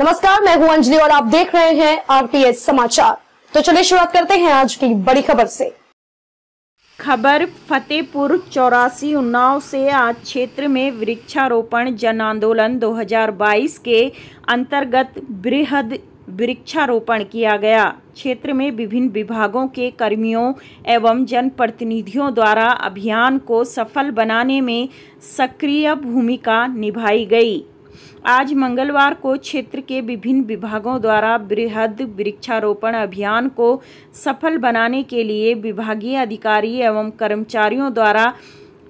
नमस्कार मैं हूं अंजलि और आप देख रहे हैं आरपीएस समाचार तो चलिए शुरुआत करते हैं आज की बड़ी खबर से खबर फतेहपुर चौरासी उन्नाव से आज क्षेत्र में वृक्षारोपण जन आंदोलन 2022 के अंतर्गत बृहद वृक्षारोपण किया गया क्षेत्र में विभिन्न विभागों के कर्मियों एवं जनप्रतिनिधियों द्वारा अभियान को सफल बनाने में सक्रिय भूमिका निभाई गई आज मंगलवार को क्षेत्र के विभिन्न विभागों द्वारा बृहद वृक्षारोपण अभियान को सफल बनाने के लिए विभागीय अधिकारी एवं कर्मचारियों द्वारा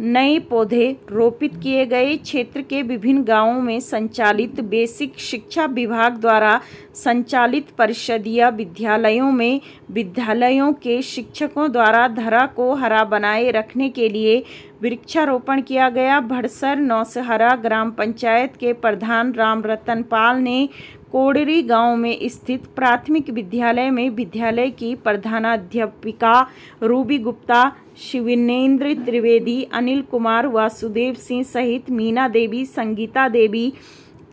नए पौधे रोपित किए गए क्षेत्र के विभिन्न गांवों में संचालित बेसिक शिक्षा विभाग द्वारा संचालित परिषदीय विद्यालयों में विद्यालयों के शिक्षकों द्वारा धरा को हरा बनाए रखने के लिए वृक्षारोपण किया गया भड़सर नौसहरा ग्राम पंचायत के प्रधान राम रतन पाल ने कोडरी गांव में स्थित प्राथमिक विद्यालय में विद्यालय की प्रधानाध्यापिका रूबी गुप्ता शिवनेन्द्र त्रिवेदी अनिल कुमार वासुदेव सिंह सहित मीना देवी संगीता देवी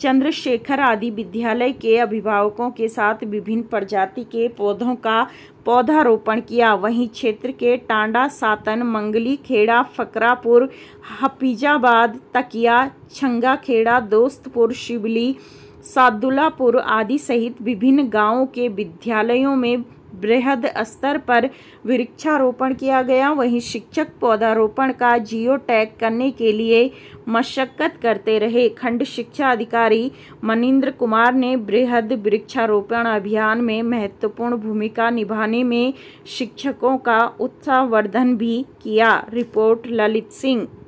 चंद्रशेखर आदि विद्यालय के अभिभावकों के साथ विभिन्न प्रजाति के पौधों का पौधारोपण किया वहीं क्षेत्र के टांडा सातन मंगली खेड़ा फकरापुर हफीजाबाद तकिया छंगा खेड़ा दोस्तपुर शिवली सादुलापुर आदि सहित विभिन्न गांवों के विद्यालयों में बृहद स्तर पर वृक्षारोपण किया गया वहीं शिक्षक पौधारोपण का जियो टैग करने के लिए मशक्कत करते रहे खंड शिक्षा अधिकारी मनिंद्र कुमार ने बृहद वृक्षारोपण अभियान में महत्वपूर्ण भूमिका निभाने में शिक्षकों का उत्साहवर्धन भी किया रिपोर्ट ललित सिंह